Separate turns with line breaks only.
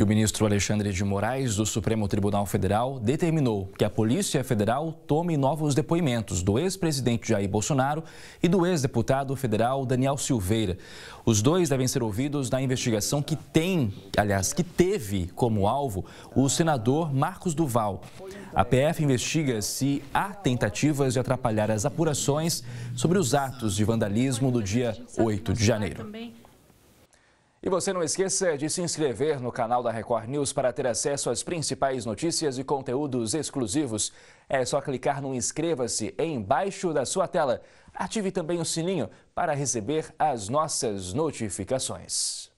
E o ministro Alexandre de Moraes, do Supremo Tribunal Federal, determinou que a Polícia Federal tome novos depoimentos do ex-presidente Jair Bolsonaro e do ex-deputado federal Daniel Silveira. Os dois devem ser ouvidos na investigação que tem, aliás, que teve como alvo o senador Marcos Duval. A PF investiga se há tentativas de atrapalhar as apurações sobre os atos de vandalismo do dia 8 de janeiro. E você não esqueça de se inscrever no canal da Record News para ter acesso às principais notícias e conteúdos exclusivos. É só clicar no inscreva-se embaixo da sua tela. Ative também o sininho para receber as nossas notificações.